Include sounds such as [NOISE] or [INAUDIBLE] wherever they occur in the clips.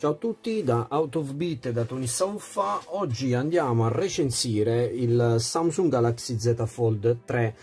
Ciao a tutti da Out of Beat da Tony Sauffa, oggi andiamo a recensire il Samsung Galaxy Z Fold 3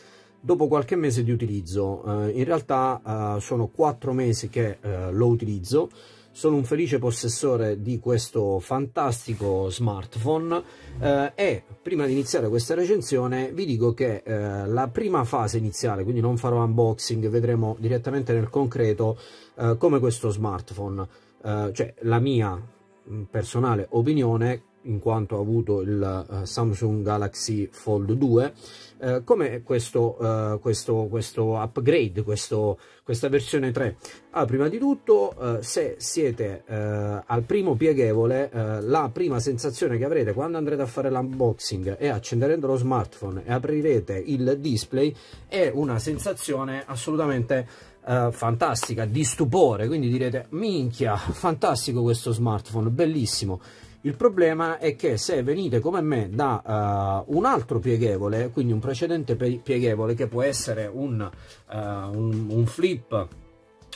dopo qualche mese di utilizzo, eh, in realtà eh, sono 4 mesi che eh, lo utilizzo, sono un felice possessore di questo fantastico smartphone eh, e prima di iniziare questa recensione vi dico che eh, la prima fase iniziale, quindi non farò unboxing, vedremo direttamente nel concreto eh, come questo smartphone eh, cioè la mia mm, personale opinione in quanto ho avuto il uh, Samsung Galaxy Fold 2 eh, come questo, uh, questo, questo upgrade, questo, questa versione 3? Ah, prima di tutto, uh, se siete al primo pieghevole, la prima sensazione che avrete quando andrete a fare l'unboxing e accenderete lo smartphone e aprirete il display è una sensazione assolutamente eh, fantastica, di stupore, quindi direte minchia, fantastico questo smartphone, bellissimo. Il problema è che se venite come me da uh, un altro pieghevole, quindi un precedente pieghevole che può essere un, uh, un, un flip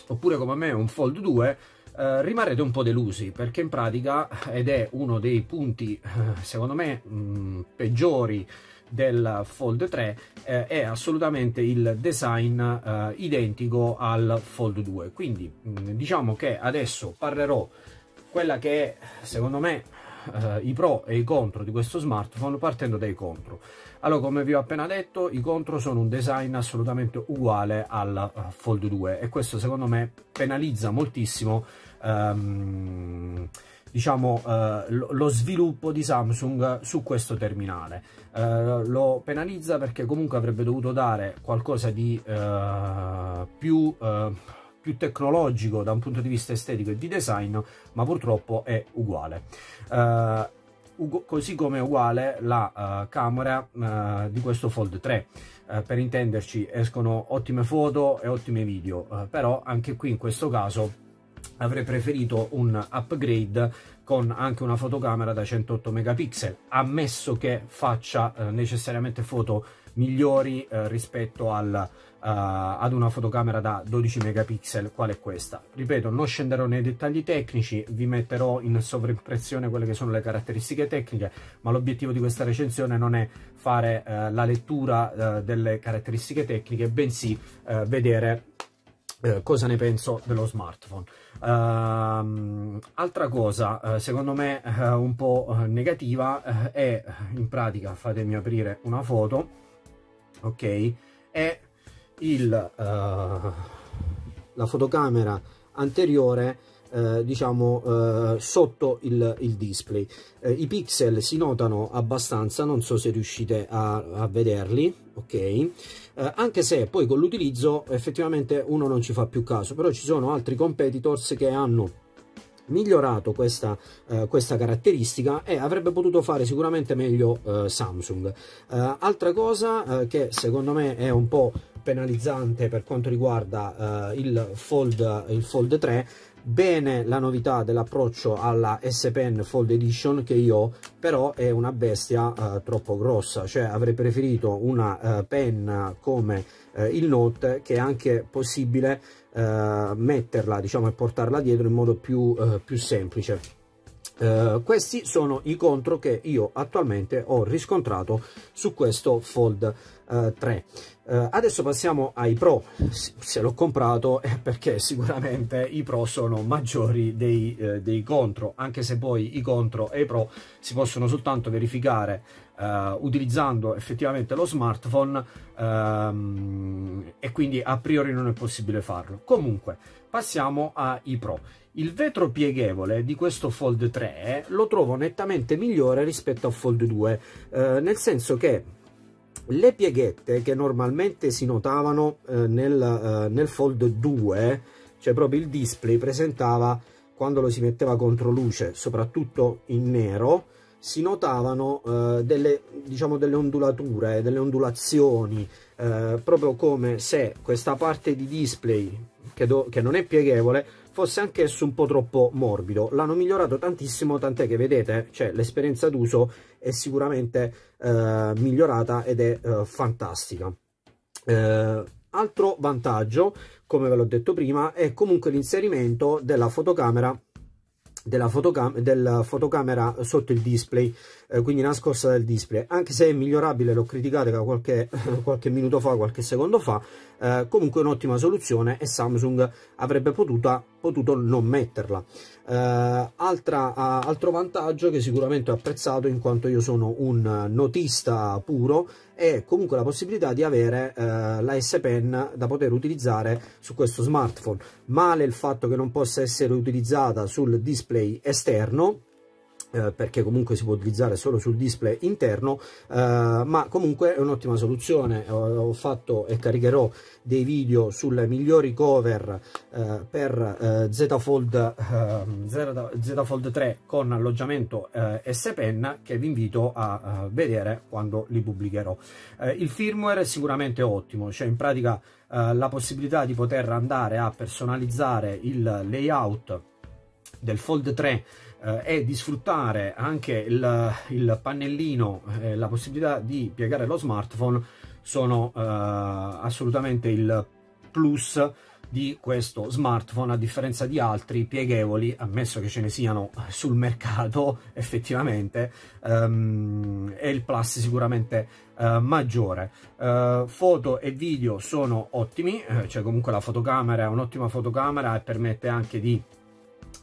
oppure come me un fold 2, Uh, rimarrete un po' delusi perché in pratica, ed è uno dei punti secondo me mh, mm, peggiori del Fold 3 eh, è assolutamente il design eh, identico al Fold 2 quindi mm, diciamo che adesso parlerò quella che è secondo me eh, i pro e i contro di questo smartphone partendo dai contro allora come vi ho appena detto i contro sono un design assolutamente uguale al eh, Fold 2 e questo secondo me penalizza moltissimo um, diciamo, eh, lo sviluppo di Samsung su questo terminale. Eh, lo penalizza perché comunque avrebbe dovuto dare qualcosa di eh, più, eh, più, tecnologico da un punto di vista estetico e di design, ma purtroppo è uguale. Eh, così come è uguale la eh, camera di questo Fold 3. Uh, per intenderci escono ottime foto e ottime video, uh, però anche qui in questo caso avrei preferito un upgrade con anche una fotocamera da 108 megapixel, ammesso che faccia eh, necessariamente foto migliori eh, rispetto al, eh, ad una fotocamera da 12 megapixel quale questa. Ripeto, non scenderò nei dettagli tecnici, vi metterò in sovraimpressione quelle che sono le caratteristiche tecniche, ma l'obiettivo di questa recensione non è fare eh, la lettura eh, delle caratteristiche tecniche, bensì eh, vedere eh, cosa ne penso dello smartphone uh, altra cosa uh, secondo me uh, un po' negativa è in pratica fatemi aprire una foto ok è il la fotocamera anteriore eh, diciamo eh, sotto il, il display eh, i pixel si notano abbastanza non so se riuscite a, a vederli ok eh, anche se poi con l'utilizzo effettivamente uno non ci fa più caso però ci sono altri competitors che hanno migliorato questa, eh, questa, caratteristica e avrebbe potuto fare sicuramente meglio eh, Samsung. Eh, altra cosa eh, che secondo me è un po' penalizzante per quanto riguarda eh, il, fold, il Fold 3 bene la novità dell'approccio alla S Pen Fold Edition che io ho, però è una bestia eh, troppo grossa, cioè avrei preferito una eh, penna come eh, il Note che è anche possibile eh, metterla diciamo e portarla dietro in modo più, eh, più semplice eh, questi sono i contro che io attualmente ho riscontrato su questo Fold eh, 3. Eh, adesso passiamo ai pro, se l'ho comprato è [LAUGHS] perché sicuramente i pro sono maggiori dei, eh, dei contro, anche se poi i contro e i pro si possono soltanto verificare eh, utilizzando effettivamente lo smartphone ehm, e quindi a priori non è possibile farlo. Comunque, passiamo ai pro. Il vetro pieghevole di questo Fold 3 lo trovo nettamente migliore rispetto al Fold 2, eh, nel senso che le pieghette che normalmente si notavano eh, nel, eh, nel, Fold 2, cioè proprio il display presentava quando lo si metteva contro luce, soprattutto in nero, si notavano eh, delle, diciamo, delle ondulature, delle ondulazioni, eh, proprio come se questa parte di display, che, do, che non è pieghevole, fosse anch'esso un po' troppo morbido. L'hanno migliorato tantissimo, tant'è che vedete, cioè, l'esperienza d'uso è sicuramente eh, migliorata ed è eh, fantastica. Eh, altro vantaggio, come ve l'ho detto prima, è comunque l'inserimento della fotocamera della, fotocam della fotocamera sotto il display eh, quindi nascosta dal display anche se è migliorabile l'ho criticata qualche, [LAUGHS] qualche, minuto fa qualche secondo fa eh, comunque un'ottima soluzione e Samsung avrebbe potuta, potuto non metterla eh, altra, altro vantaggio che sicuramente ho apprezzato in quanto io sono un notista puro è comunque la possibilità di avere eh, la S Pen da poter utilizzare su questo smartphone male il fatto che non possa essere utilizzata sul display display esterno eh, perché comunque si può utilizzare solo sul display interno eh, ma comunque è un'ottima soluzione ho, ho, fatto e caricherò dei video sulle migliori cover eh, per Z Fold, Z, Z, Fold 3 con alloggiamento eh, S Pen che vi invito a, a eh, vedere quando li pubblicherò eh, il firmware è sicuramente ottimo cioè in pratica la possibilità di poter andare a personalizzare il layout del Fold 3 eh, è di sfruttare anche il, il pannellino, eh, la possibilità di piegare lo smartphone sono eh, assolutamente il plus di questo smartphone a differenza di altri pieghevoli ammesso che ce ne siano sul mercato [LAUGHS] effettivamente ehm, è il plus sicuramente eh, maggiore eh, foto e video sono ottimi eh, cioè comunque la fotocamera è un'ottima fotocamera e permette anche di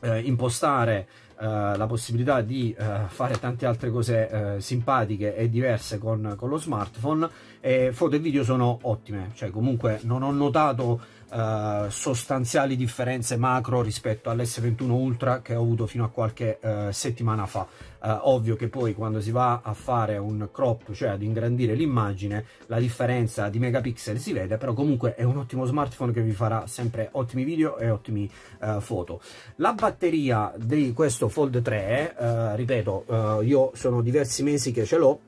eh, impostare eh, la possibilità di eh, fare tante altre cose eh, simpatiche e diverse con, con, lo smartphone e foto e video sono ottime cioè comunque non ho notato eh, sostanziali differenze macro rispetto all'S21 Ultra che ho avuto fino a qualche eh, settimana fa. Eh, ovvio che poi quando si va a fare un crop, cioè ad ingrandire l'immagine, la differenza di megapixel si vede, però comunque è un ottimo smartphone che vi farà sempre ottimi video e ottimi eh, foto. La batteria di questo Fold 3, eh, ripeto, io sono diversi mesi che ce l'ho,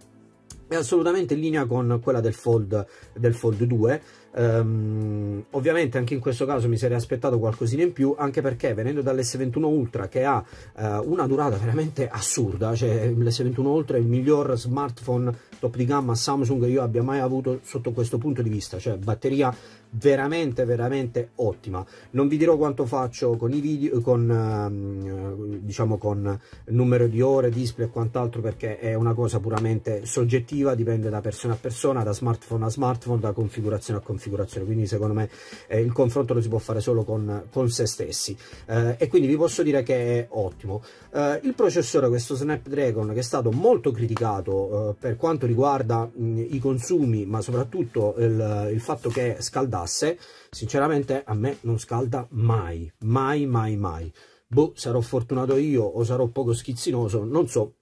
è assolutamente in linea con quella del Fold, del Fold 2 um, ehm, ovviamente anche in questo caso mi sarei aspettato qualcosina in più anche perché venendo dall'S21 Ultra che ha uh, una durata veramente assurda cioè l'S21 Ultra è il miglior smartphone top di gamma Samsung che io abbia mai avuto sotto questo punto di vista cioè batteria veramente veramente ottima non vi dirò quanto faccio con i video con ehm, diciamo con numero di ore display e quant'altro perché è una cosa puramente soggettiva dipende da persona a persona da smartphone a smartphone da configurazione a configurazione quindi secondo me eh, il confronto lo si può fare solo con, con se stessi eh, e quindi vi posso dire che è ottimo eh, il processore questo Snapdragon che è stato molto criticato eh, per quanto riguarda mh, i consumi ma soprattutto il, il fatto che è scaldato scaldasse sinceramente a me non scalda mai mai mai mai boh sarò fortunato io o sarò poco schizzinoso non so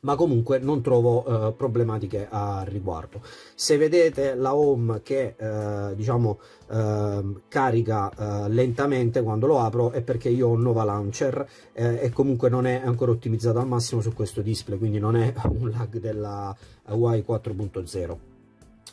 ma comunque non trovo eh, problematiche a riguardo se vedete la home che eh, diciamo ehm, eh, carica lentamente quando lo apro è perché io ho Nova Launcher eh, e comunque non è ancora ottimizzato al massimo su questo display quindi non è [LAUGHS] un lag della Huawei 4.0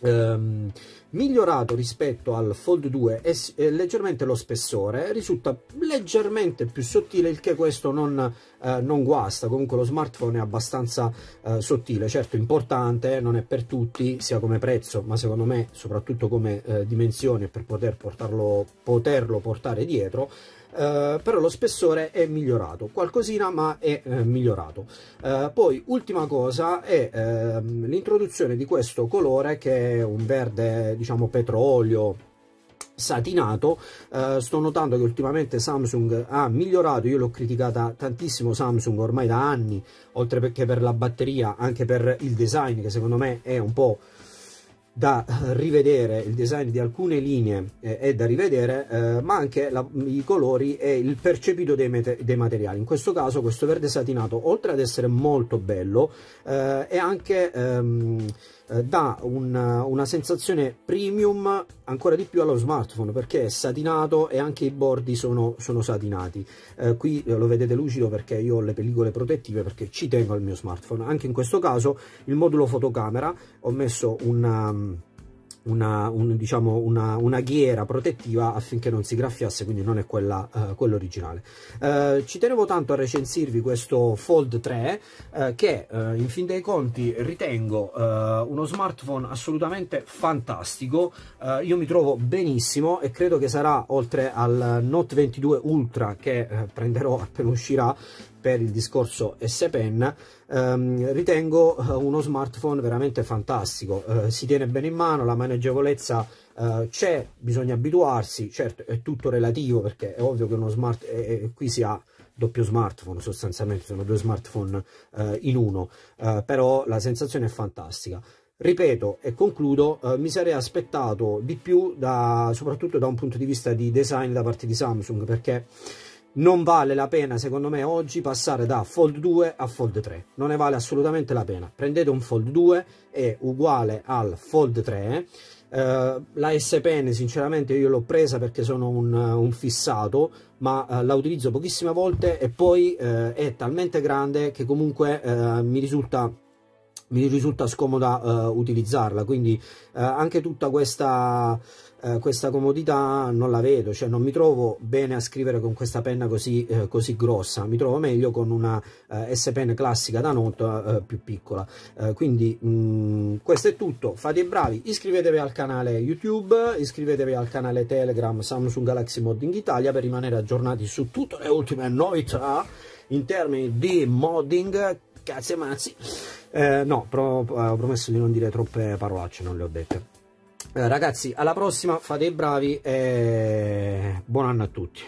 Um, migliorato rispetto al Fold 2 è, leggermente lo spessore, risulta leggermente più sottile, il che questo non, eh, non guasta, comunque lo smartphone è abbastanza eh, sottile, certo importante, eh, non è per tutti, sia come prezzo, ma secondo me soprattutto come eh, dimensioni per poter portarlo, poterlo portare dietro, Uh, però lo spessore è migliorato, qualcosina ma è eh, migliorato. Uh, poi ultima cosa è uh, l'introduzione di questo colore che è un verde diciamo diciamo petrolio satinato eh, sto notando che ultimamente Samsung ha migliorato io l'ho criticata tantissimo Samsung ormai da anni oltre che per la batteria anche per il design che secondo me è un po' da rivedere il design di alcune linee eh, è da rivedere eh, ma anche la, i colori e il percepito dei, dei, materiali in questo caso questo verde satinato oltre ad essere molto bello eh, è anche ehm, eh, dà una, eh, una, sensazione premium ancora di più allo smartphone perché è satinato e anche i bordi sono, sono satinati eh, qui eh, lo vedete lucido perché io ho le pellicole protettive perché ci tengo al mio smartphone anche in questo caso il modulo fotocamera ho messo un ehm, una, un, diciamo una, una, ghiera protettiva affinché non si graffiasse, quindi non è quella, eh, quella originale. Eh, ci tenevo tanto a recensirvi questo Fold 3 eh, che eh, in fin dei conti ritengo eh, uno smartphone assolutamente fantastico, eh, io mi trovo benissimo e credo che sarà oltre al Note 22 Ultra che prenderò appena uscirà, per il discorso S Pen, ehm, ritengo eh, uno smartphone veramente fantastico, eh, si tiene bene in mano, la maneggevolezza eh, c'è, bisogna abituarsi, certo è tutto relativo perché è ovvio che uno smart eh, eh qui si ha doppio smartphone sostanzialmente, sono due smartphone eh, in uno, però la sensazione è fantastica ripeto e concludo, eh, mi sarei aspettato di più, da, soprattutto da un punto di vista di design da parte di Samsung, perché non vale la pena secondo me oggi passare da fold 2 a fold 3 non ne vale assolutamente la pena prendete un fold 2 è uguale al fold 3 eh, la S Pen sinceramente io l'ho presa perché sono un, eh, un fissato ma eh, la utilizzo pochissime volte e poi eh, è talmente grande che comunque eh, mi risulta mi risulta scomoda uh, utilizzarla quindi uh, anche tutta questa, eh, questa comodità non la vedo cioè non mi trovo bene a scrivere con questa penna così, così grossa mi trovo meglio con una S Pen classica da notte più piccola quindi mh, mm, questo è tutto fate i bravi iscrivetevi al canale YouTube iscrivetevi al canale Telegram Samsung Galaxy Modding Italia per rimanere aggiornati su tutte le ultime novità in termini di modding cazzo e mazzi eh, no, però, eh, ho promesso di non dire troppe parolacce, non le ho dette. Eh, ragazzi, alla prossima, fate i bravi e buon anno a tutti.